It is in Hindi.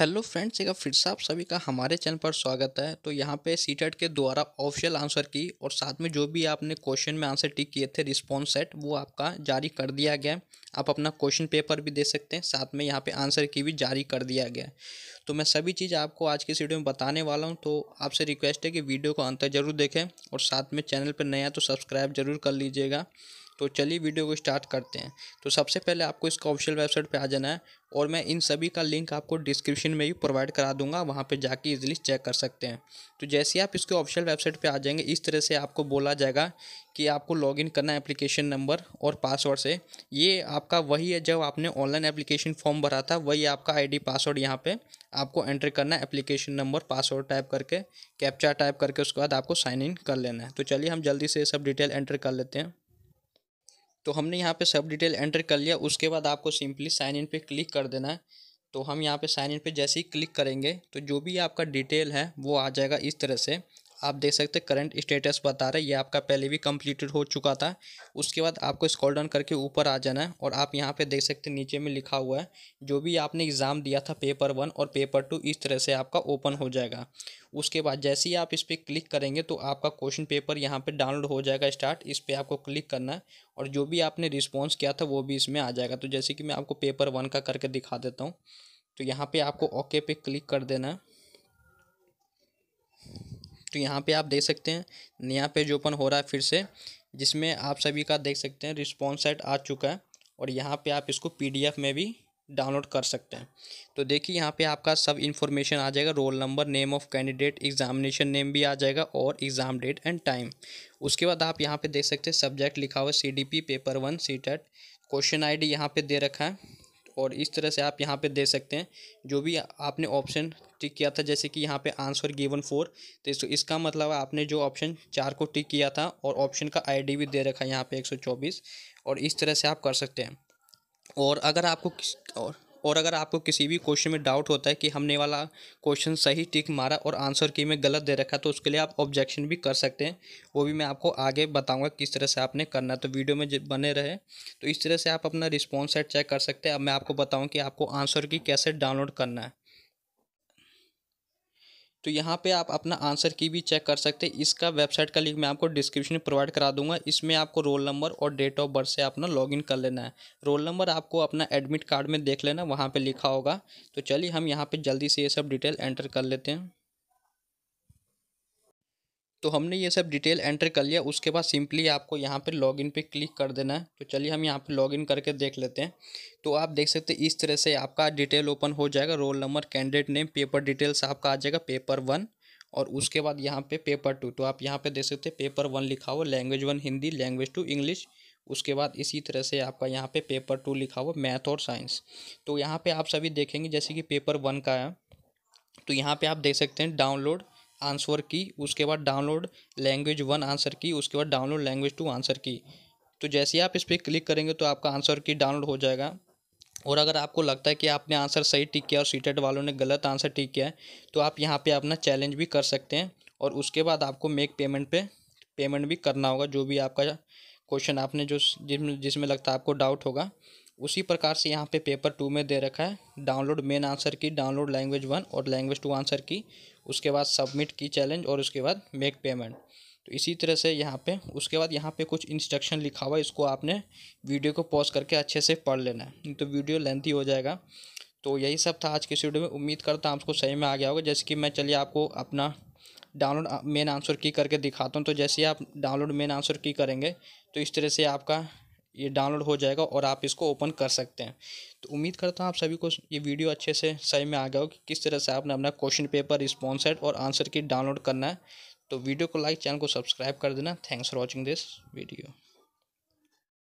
हेलो फ्रेंड्स एक फिर से आप सभी का हमारे चैनल पर स्वागत है तो यहाँ पे सी के द्वारा ऑफिशियल आंसर की और साथ में जो भी आपने क्वेश्चन में आंसर टिक किए थे रिस्पॉन्स सेट वो आपका जारी कर दिया गया आप अपना क्वेश्चन पेपर भी दे सकते हैं साथ में यहाँ पे आंसर की भी जारी कर दिया गया तो मैं सभी चीज़ आपको आज की वीडियो में बताने वाला हूँ तो आपसे रिक्वेस्ट है कि वीडियो को अंतर जरूर देखें और साथ में चैनल पर नया तो सब्सक्राइब जरूर कर लीजिएगा तो चलिए वीडियो को स्टार्ट करते हैं तो सबसे पहले आपको इसका ऑफिशियल वेबसाइट पे आ जाना है और मैं इन सभी का लिंक आपको डिस्क्रिप्शन में भी प्रोवाइड करा दूंगा वहाँ पे जाके इजीली चेक कर सकते हैं तो जैसे ही आप इसके ऑफिशियल वेबसाइट पे आ जाएंगे इस तरह से आपको बोला जाएगा कि आपको लॉगिन करना है एप्लीकेशन नंबर और पासवर्ड से ये आपका वही है जब आपने ऑनलाइन एप्लीकेशन फॉर्म भरा था वही आपका डी पासवर्ड यहाँ पर आपको एंटर करना है एप्लीकेशन नंबर पासवर्ड टाइप करके कैप्चा टाइप करके उसके बाद आपको साइन इन कर लेना है तो चलिए हम जल्दी से सब डिटेल एंटर कर लेते हैं तो हमने यहाँ पे सब डिटेल एंटर कर लिया उसके बाद आपको सिंपली साइन इन पे क्लिक कर देना है तो हम यहाँ पे साइन इन पे जैसे ही क्लिक करेंगे तो जो भी आपका डिटेल है वो आ जाएगा इस तरह से आप देख सकते हैं करंट स्टेटस बता रहे ये आपका पहले भी कंप्लीटेड हो चुका था उसके बाद आपको स्कॉल डाउन करके ऊपर आ जाना है और आप यहाँ पे देख सकते हैं नीचे में लिखा हुआ है जो भी आपने एग्ज़ाम दिया था पेपर वन और पेपर टू इस तरह से आपका ओपन हो जाएगा उसके बाद जैसे ही आप इस पर क्लिक करेंगे तो आपका क्वेश्चन पेपर यहाँ पर डाउनलोड हो जाएगा स्टार्ट इस पर आपको क्लिक करना है और जो भी आपने रिस्पॉन्स किया था वो भी इसमें आ जाएगा तो जैसे कि मैं आपको पेपर वन का करके दिखा देता हूँ तो यहाँ पर आपको ओके पे क्लिक कर देना है तो यहाँ पे आप देख सकते हैं नया पेज ओपन हो रहा है फिर से जिसमें आप सभी का देख सकते हैं रिस्पॉन्स सेट आ चुका है और यहाँ पे आप इसको पीडीएफ में भी डाउनलोड कर सकते हैं तो देखिए यहाँ पे आपका सब इन्फॉर्मेशन आ जाएगा roll number name of candidate examination name भी आ जाएगा और एग्ज़ाम डेट एंड टाइम उसके बाद आप यहाँ पे देख सकते हैं सब्जेक्ट लिखा हुआ C D P paper one C TET e question I D यहाँ पर दे रखा है और इस तरह से आप यहाँ पे दे सकते हैं जो भी आपने ऑप्शन टिक किया था जैसे कि यहाँ पे आंसर गिवन फोर तो इस, इसका मतलब आपने जो ऑप्शन चार को टिक किया था और ऑप्शन का आईडी भी दे रखा है यहाँ पे चौबीस और इस तरह से आप कर सकते हैं और अगर आपको किस और और अगर आपको किसी भी क्वेश्चन में डाउट होता है कि हमने वाला क्वेश्चन सही टिक मारा और आंसर की में गलत दे रखा तो उसके लिए आप ऑब्जेक्शन भी कर सकते हैं वो भी मैं आपको आगे बताऊँगा किस तरह से आपने करना तो वीडियो में बने रहे तो इस तरह से आप अपना रिस्पॉन्स सेट चेक कर सकते हैं अब मैं आपको बताऊँ कि आपको आंसर की कैसे डाउनलोड करना है तो यहाँ पे आप अपना आंसर की भी चेक कर सकते हैं इसका वेबसाइट का लिंक मैं आपको डिस्क्रिप्शन में प्रोवाइड करा दूंगा इसमें आपको रोल नंबर और डेट ऑफ बर्थ से अपना लॉगिन कर लेना है रोल नंबर आपको अपना एडमिट कार्ड में देख लेना वहाँ पे लिखा होगा तो चलिए हम यहाँ पे जल्दी से ये सब डिटेल एंटर कर लेते हैं तो हमने ये सब डिटेल एंटर कर लिया उसके बाद सिंपली आपको यहाँ लॉग लॉगिन पे क्लिक कर देना है तो चलिए हम यहाँ पे लॉगिन करके देख लेते हैं तो आप देख सकते हैं इस तरह से आपका डिटेल ओपन हो जाएगा roll number candidate name paper details आपका आ जाएगा पेपर वन और उसके बाद यहाँ पे पेपर टू तो आप यहाँ पे देख सकते हैं पेपर वन लिखा हुआ language one Hindi language two English उसके बाद इसी तरह से आपका यहाँ पे पेपर टू लिखा हुआ मैथ और साइंस तो यहाँ पे आप सभी देखेंगे जैसे कि पेपर वन का है तो यहाँ पे आप देख सकते हैं डाउनलोड आंसर की उसके बाद download language one answer key उसके बाद डाउनलोड लैंग्वेज टू आंसर की तो जैसे ही आप इस पर क्लिक करेंगे तो आपका आंसर की डाउनलोड हो जाएगा और अगर आपको लगता है कि आपने आंसर सही टिक किया और सीटेड वालों ने गलत आंसर टिक किया है तो आप यहाँ पे अपना चैलेंज भी कर सकते हैं और उसके बाद आपको मेक पेमेंट पे पेमेंट भी करना होगा जो भी आपका क्वेश्चन आपने जो जिसमें जिसमें लगता है आपको डाउट होगा उसी प्रकार से यहाँ पे पेपर टू में दे रखा है download main answer key download language one और लैंग्वेज टू आंसर की उसके बाद सबमिट की चैलेंज और उसके बाद मेक पेमेंट तो इसी तरह से यहाँ पे उसके बाद यहाँ पे कुछ इंस्ट्रक्शन लिखा हुआ है इसको आपने वीडियो को पॉज करके अच्छे से पढ़ लेना है नहीं तो वीडियो लेंथी हो जाएगा तो यही सब था आज के वीडियो में उम्मीद करता हूँ आपको सही में आ गया होगा जैसे कि मैं चलिए आपको अपना डाउनलोड मेन आंसर की करके दिखाता हूँ तो जैसे आप डाउनलोड मेन आंसर की करेंगे तो इस तरह से आपका ये डाउनलोड हो जाएगा और आप इसको ओपन कर सकते हैं तो उम्मीद करता हूँ आप सभी को ये वीडियो अच्छे से सही में आ गया हो कि किस तरह से आपने अपना क्वेश्चन पेपर रिस्पॉन्स और आंसर की डाउनलोड करना है तो वीडियो को लाइक चैनल को सब्सक्राइब कर देना thanks for watching this video